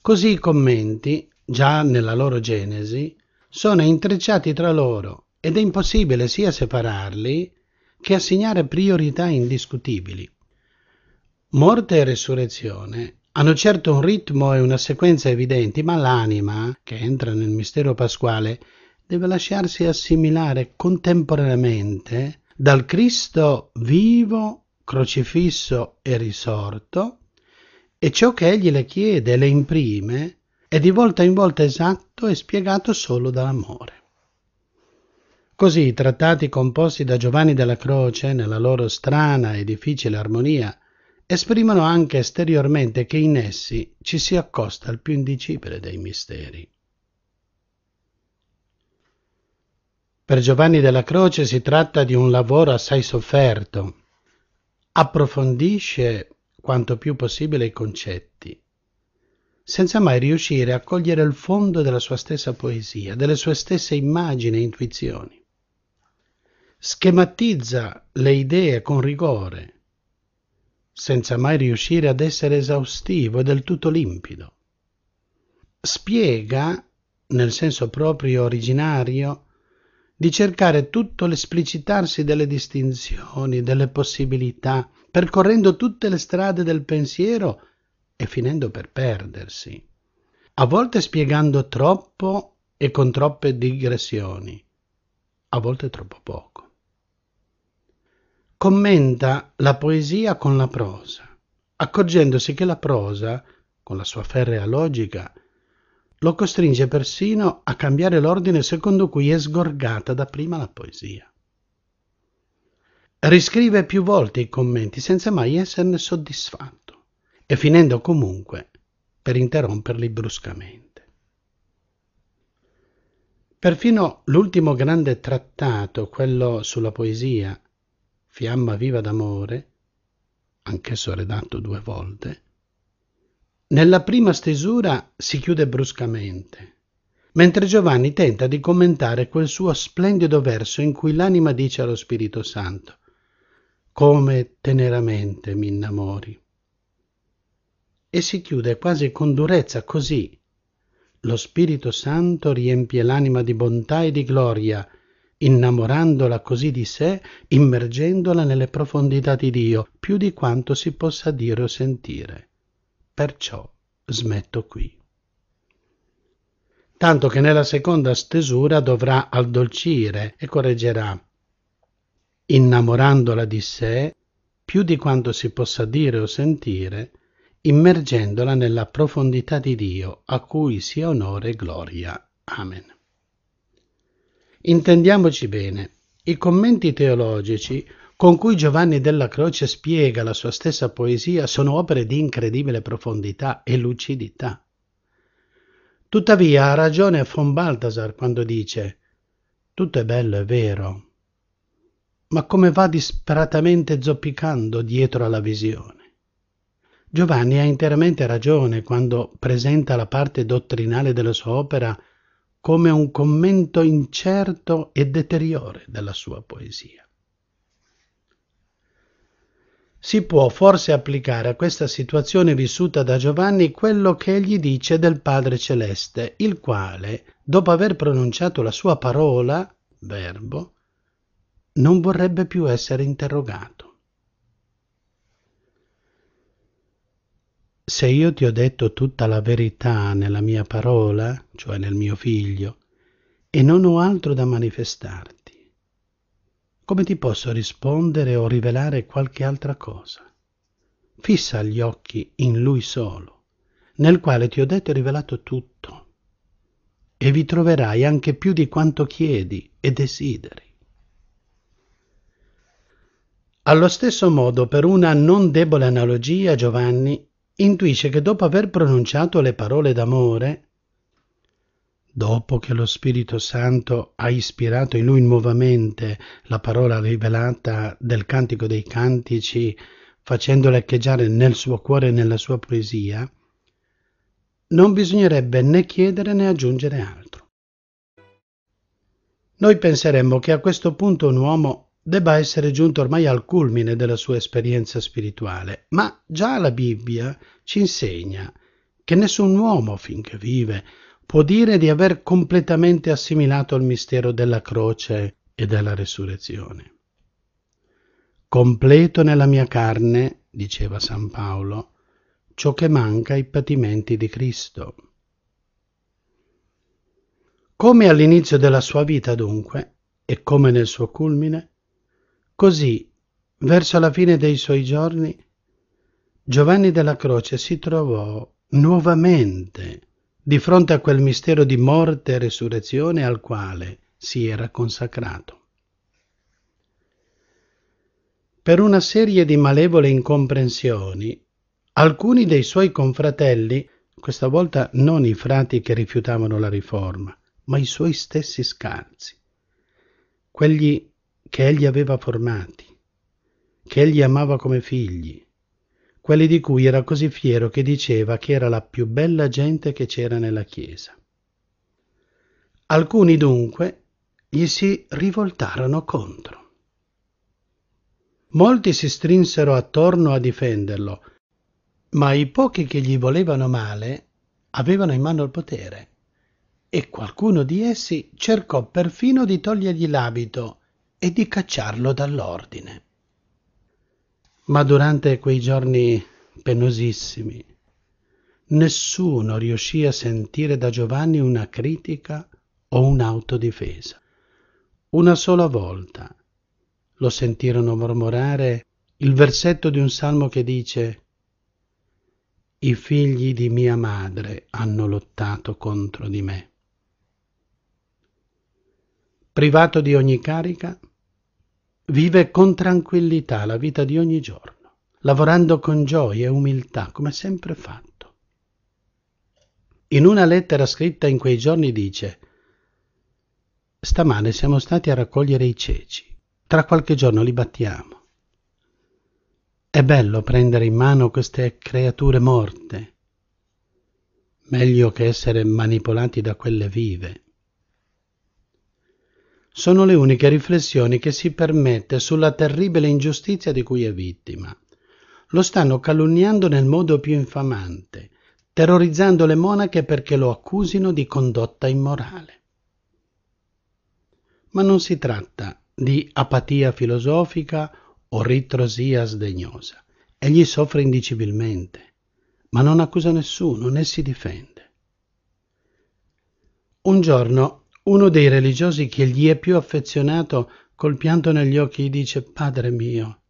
Così i commenti, già nella loro genesi, sono intrecciati tra loro ed è impossibile sia separarli che assegnare priorità indiscutibili. Morte e resurrezione hanno certo un ritmo e una sequenza evidenti, ma l'anima, che entra nel mistero pasquale, deve lasciarsi assimilare contemporaneamente dal Cristo vivo, crocifisso e risorto, e ciò che egli le chiede e le imprime è di volta in volta esatto e spiegato solo dall'amore. Così i trattati composti da Giovanni della Croce, nella loro strana e difficile armonia, esprimono anche esteriormente che in essi ci si accosta al più indicibile dei misteri. Per Giovanni della Croce si tratta di un lavoro assai sofferto. Approfondisce quanto più possibile i concetti, senza mai riuscire a cogliere il fondo della sua stessa poesia, delle sue stesse immagini e intuizioni schematizza le idee con rigore, senza mai riuscire ad essere esaustivo e del tutto limpido. Spiega, nel senso proprio originario, di cercare tutto l'esplicitarsi delle distinzioni, delle possibilità, percorrendo tutte le strade del pensiero e finendo per perdersi, a volte spiegando troppo e con troppe digressioni, a volte troppo poco. Commenta la poesia con la prosa, accorgendosi che la prosa, con la sua ferrea logica, lo costringe persino a cambiare l'ordine secondo cui è sgorgata da prima la poesia. Riscrive più volte i commenti senza mai esserne soddisfatto e finendo comunque per interromperli bruscamente. Perfino l'ultimo grande trattato, quello sulla poesia, Fiamma viva d'amore, anch'esso redatto due volte, nella prima stesura si chiude bruscamente, mentre Giovanni tenta di commentare quel suo splendido verso in cui l'anima dice allo Spirito Santo, come teneramente mi innamori. E si chiude quasi con durezza così. Lo Spirito Santo riempie l'anima di bontà e di gloria, innamorandola così di sé, immergendola nelle profondità di Dio, più di quanto si possa dire o sentire. Perciò smetto qui. Tanto che nella seconda stesura dovrà addolcire e correggerà, innamorandola di sé, più di quanto si possa dire o sentire, immergendola nella profondità di Dio, a cui sia onore e gloria. Amen. Intendiamoci bene, i commenti teologici con cui Giovanni della Croce spiega la sua stessa poesia sono opere di incredibile profondità e lucidità. Tuttavia ha ragione von Balthasar quando dice tutto è bello, è vero, ma come va disperatamente zoppicando dietro alla visione. Giovanni ha interamente ragione quando presenta la parte dottrinale della sua opera come un commento incerto e deteriore della sua poesia. Si può forse applicare a questa situazione vissuta da Giovanni quello che egli dice del Padre Celeste, il quale, dopo aver pronunciato la sua parola, verbo, non vorrebbe più essere interrogato. se io ti ho detto tutta la verità nella mia parola, cioè nel mio figlio, e non ho altro da manifestarti, come ti posso rispondere o rivelare qualche altra cosa? Fissa gli occhi in lui solo, nel quale ti ho detto e rivelato tutto, e vi troverai anche più di quanto chiedi e desideri. Allo stesso modo, per una non debole analogia, Giovanni intuisce che dopo aver pronunciato le parole d'amore, dopo che lo Spirito Santo ha ispirato in lui nuovamente la parola rivelata del Cantico dei Cantici, facendole echeggiare nel suo cuore e nella sua poesia, non bisognerebbe né chiedere né aggiungere altro. Noi penseremmo che a questo punto un uomo debba essere giunto ormai al culmine della sua esperienza spirituale, ma già la Bibbia ci insegna che nessun uomo, finché vive, può dire di aver completamente assimilato il mistero della croce e della resurrezione. Completo nella mia carne, diceva San Paolo, ciò che manca ai patimenti di Cristo. Come all'inizio della sua vita, dunque, e come nel suo culmine, Così, verso la fine dei suoi giorni, Giovanni della Croce si trovò nuovamente di fronte a quel mistero di morte e resurrezione al quale si era consacrato. Per una serie di malevole incomprensioni, alcuni dei suoi confratelli, questa volta non i frati che rifiutavano la riforma, ma i suoi stessi scarsi, quegli che egli aveva formati, che egli amava come figli, quelli di cui era così fiero che diceva che era la più bella gente che c'era nella Chiesa. Alcuni dunque gli si rivoltarono contro. Molti si strinsero attorno a difenderlo, ma i pochi che gli volevano male avevano in mano il potere e qualcuno di essi cercò perfino di togliergli l'abito e di cacciarlo dall'ordine. Ma durante quei giorni penosissimi, nessuno riuscì a sentire da Giovanni una critica o un'autodifesa. Una sola volta lo sentirono mormorare il versetto di un salmo che dice I figli di mia madre hanno lottato contro di me. Privato di ogni carica, Vive con tranquillità la vita di ogni giorno, lavorando con gioia e umiltà, come sempre fatto. In una lettera scritta in quei giorni dice Stamane siamo stati a raccogliere i ceci, tra qualche giorno li battiamo. È bello prendere in mano queste creature morte, meglio che essere manipolati da quelle vive sono le uniche riflessioni che si permette sulla terribile ingiustizia di cui è vittima. Lo stanno calunniando nel modo più infamante, terrorizzando le monache perché lo accusino di condotta immorale. Ma non si tratta di apatia filosofica o ritrosia sdegnosa. Egli soffre indicibilmente, ma non accusa nessuno né si difende. Un giorno uno dei religiosi che gli è più affezionato, col pianto negli occhi, dice Padre mio,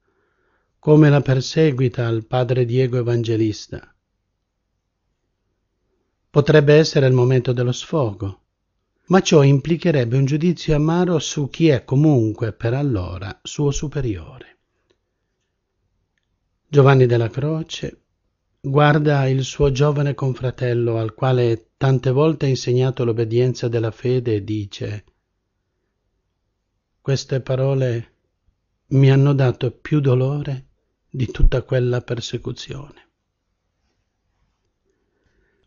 come la perseguita al padre Diego Evangelista. Potrebbe essere il momento dello sfogo, ma ciò implicherebbe un giudizio amaro su chi è comunque per allora suo superiore. Giovanni della Croce guarda il suo giovane confratello al quale tante volte ha insegnato l'obbedienza della fede e dice queste parole mi hanno dato più dolore di tutta quella persecuzione.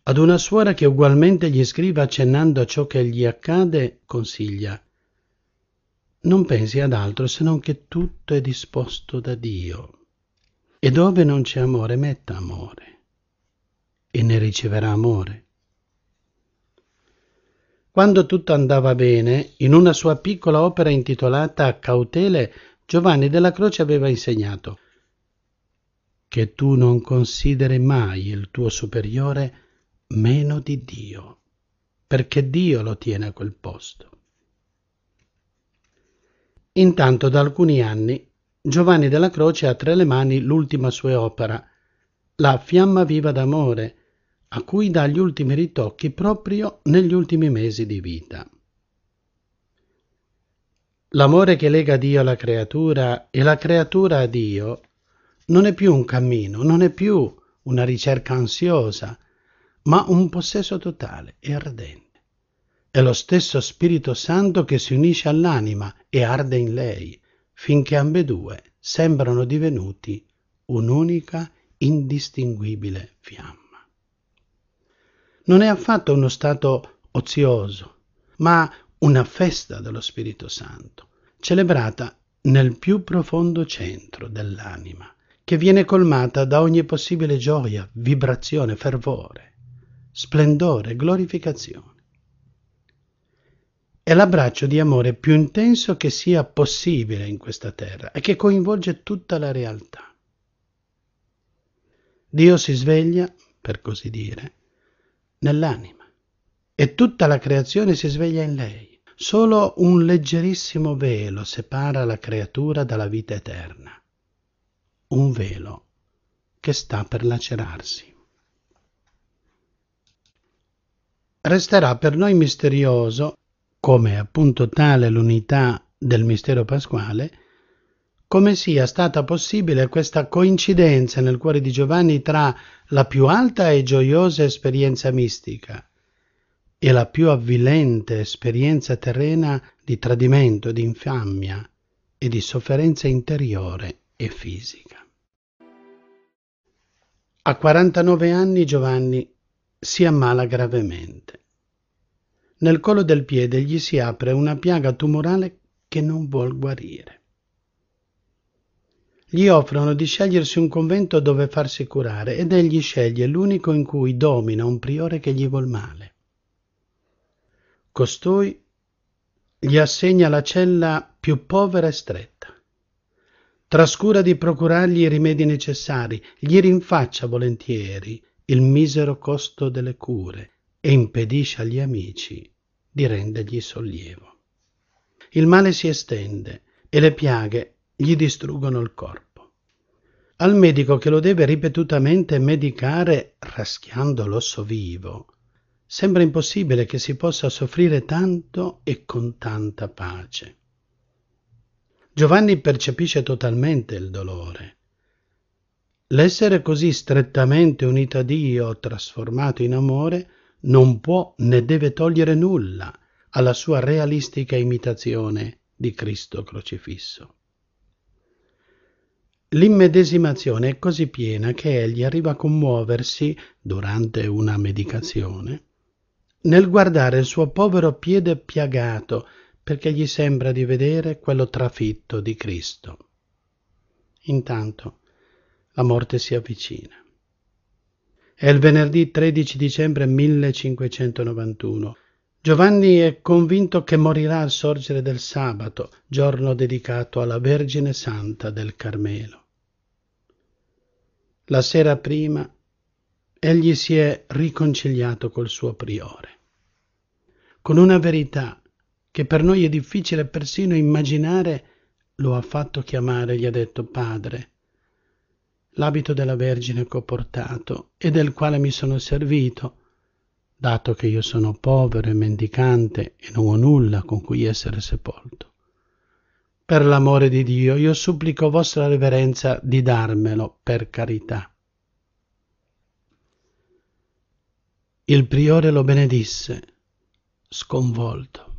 Ad una suora che ugualmente gli scrive accennando a ciò che gli accade, consiglia non pensi ad altro se non che tutto è disposto da Dio. E dove non c'è amore, metta amore, e ne riceverà amore. Quando tutto andava bene, in una sua piccola opera intitolata Cautele, Giovanni della Croce aveva insegnato che tu non consideri mai il tuo superiore meno di Dio, perché Dio lo tiene a quel posto. Intanto da alcuni anni Giovanni della Croce ha tra le mani l'ultima sua opera, la Fiamma viva d'amore, a cui dà gli ultimi ritocchi proprio negli ultimi mesi di vita. L'amore che lega Dio alla creatura e la creatura a Dio non è più un cammino, non è più una ricerca ansiosa, ma un possesso totale e ardente. È lo stesso Spirito Santo che si unisce all'anima e arde in lei finché ambedue sembrano divenuti un'unica indistinguibile fiamma. Non è affatto uno stato ozioso, ma una festa dello Spirito Santo, celebrata nel più profondo centro dell'anima, che viene colmata da ogni possibile gioia, vibrazione, fervore, splendore, glorificazione. È l'abbraccio di amore più intenso che sia possibile in questa terra e che coinvolge tutta la realtà. Dio si sveglia, per così dire, nell'anima e tutta la creazione si sveglia in lei. Solo un leggerissimo velo separa la creatura dalla vita eterna. Un velo che sta per lacerarsi. Resterà per noi misterioso come appunto tale l'unità del mistero pasquale, come sia stata possibile questa coincidenza nel cuore di Giovanni tra la più alta e gioiosa esperienza mistica e la più avvilente esperienza terrena di tradimento, di infamia e di sofferenza interiore e fisica. A 49 anni Giovanni si ammala gravemente. Nel collo del piede gli si apre una piaga tumorale che non vuol guarire. Gli offrono di scegliersi un convento dove farsi curare ed egli sceglie l'unico in cui domina un priore che gli vuol male. Costui gli assegna la cella più povera e stretta. Trascura di procurargli i rimedi necessari, gli rinfaccia volentieri il misero costo delle cure e impedisce agli amici di rendergli sollievo. Il male si estende e le piaghe gli distruggono il corpo. Al medico che lo deve ripetutamente medicare raschiando l'osso vivo, sembra impossibile che si possa soffrire tanto e con tanta pace. Giovanni percepisce totalmente il dolore. L'essere così strettamente unito a Dio, trasformato in amore, non può né deve togliere nulla alla sua realistica imitazione di Cristo crocifisso. L'immedesimazione è così piena che egli arriva a commuoversi, durante una medicazione, nel guardare il suo povero piede piagato, perché gli sembra di vedere quello trafitto di Cristo. Intanto la morte si avvicina. È il venerdì 13 dicembre 1591. Giovanni è convinto che morirà al sorgere del sabato, giorno dedicato alla Vergine Santa del Carmelo. La sera prima egli si è riconciliato col suo priore, con una verità che per noi è difficile persino immaginare, lo ha fatto chiamare gli ha detto Padre, l'abito della Vergine che ho portato e del quale mi sono servito, dato che io sono povero e mendicante e non ho nulla con cui essere sepolto. Per l'amore di Dio, io supplico vostra reverenza di darmelo, per carità. Il priore lo benedisse, sconvolto,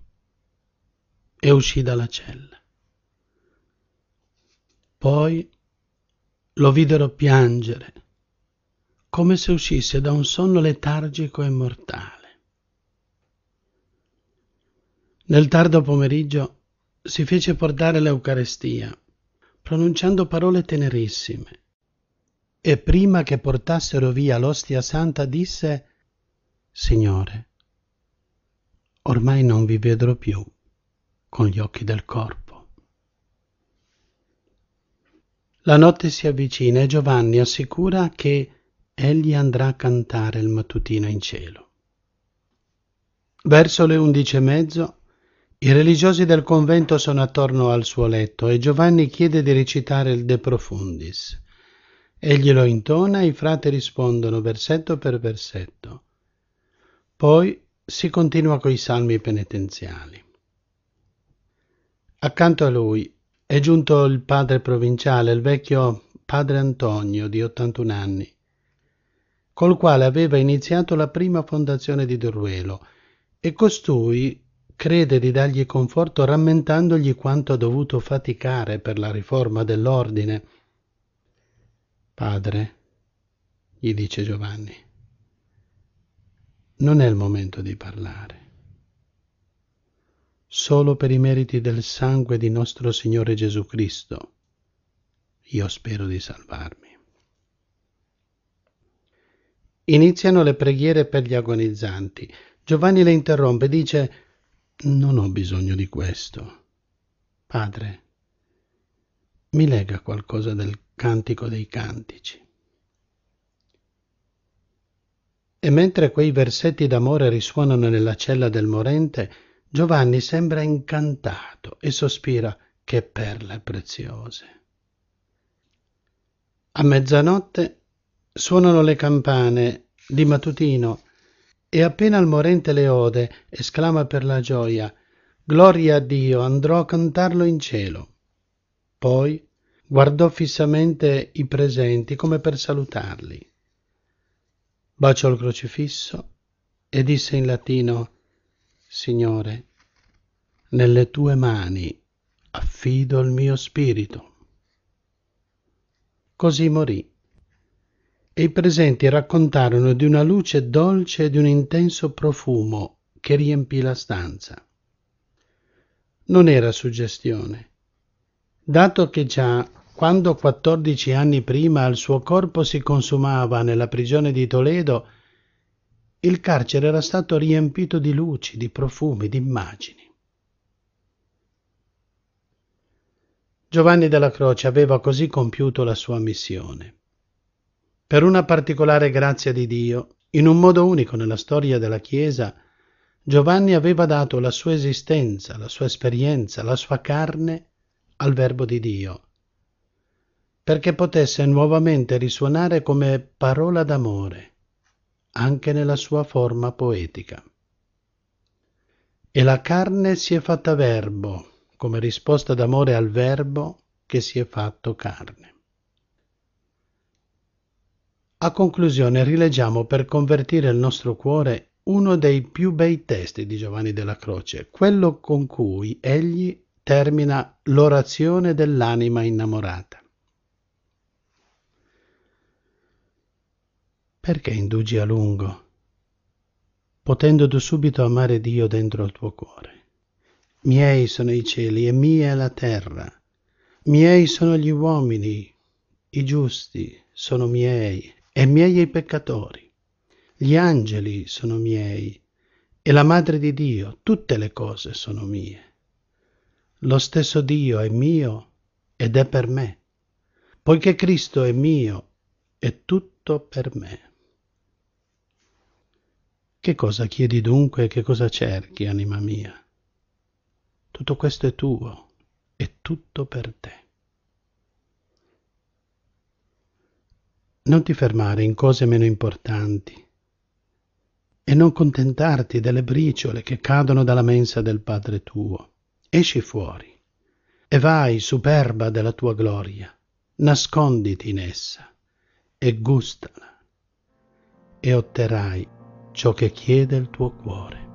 e uscì dalla cella. Poi lo videro piangere, come se uscisse da un sonno letargico e mortale. Nel tardo pomeriggio si fece portare l'Eucarestia, pronunciando parole tenerissime. E prima che portassero via l'ostia santa disse, Signore, ormai non vi vedrò più con gli occhi del corpo La notte si avvicina e Giovanni assicura che egli andrà a cantare il mattutino in cielo. Verso le undici e mezzo i religiosi del convento sono attorno al suo letto e Giovanni chiede di recitare il De Profundis. Egli lo intona e i frati rispondono versetto per versetto. Poi si continua coi salmi penitenziali. Accanto a lui, è giunto il padre provinciale, il vecchio padre Antonio di 81 anni, col quale aveva iniziato la prima fondazione di Doruelo, e costui crede di dargli conforto rammentandogli quanto ha dovuto faticare per la riforma dell'ordine. Padre, gli dice Giovanni, non è il momento di parlare solo per i meriti del sangue di nostro Signore Gesù Cristo, io spero di salvarmi. Iniziano le preghiere per gli agonizzanti. Giovanni le interrompe, dice, non ho bisogno di questo. Padre, mi lega qualcosa del cantico dei cantici. E mentre quei versetti d'amore risuonano nella cella del morente, Giovanni sembra incantato e sospira che perle preziose. A mezzanotte suonano le campane di mattutino e appena il morente le ode esclama per la gioia Gloria a Dio, andrò a cantarlo in cielo. Poi guardò fissamente i presenti come per salutarli. Baciò il crocifisso e disse in latino Signore, nelle tue mani affido il mio spirito. Così morì. E i presenti raccontarono di una luce dolce e di un intenso profumo che riempì la stanza. Non era suggestione, dato che già quando 14 anni prima il suo corpo si consumava nella prigione di Toledo, il carcere era stato riempito di luci, di profumi, di immagini. Giovanni della Croce aveva così compiuto la sua missione. Per una particolare grazia di Dio, in un modo unico nella storia della Chiesa, Giovanni aveva dato la sua esistenza, la sua esperienza, la sua carne al Verbo di Dio, perché potesse nuovamente risuonare come parola d'amore, anche nella sua forma poetica. E la carne si è fatta verbo, come risposta d'amore al verbo che si è fatto carne. A conclusione rileggiamo per convertire il nostro cuore uno dei più bei testi di Giovanni della Croce, quello con cui egli termina l'orazione dell'anima innamorata. perché indugi a lungo, potendo subito amare Dio dentro il tuo cuore? Miei sono i cieli e mia è la terra, miei sono gli uomini, i giusti sono miei e miei i peccatori, gli angeli sono miei e la Madre di Dio, tutte le cose sono mie. Lo stesso Dio è mio ed è per me, poiché Cristo è mio, è tutto per me. Che cosa chiedi dunque e che cosa cerchi, anima mia? Tutto questo è tuo, è tutto per te. Non ti fermare in cose meno importanti e non contentarti delle briciole che cadono dalla mensa del Padre tuo. Esci fuori e vai superba della tua gloria, nasconditi in essa e gustala e otterrai ciò che chiede il tuo cuore.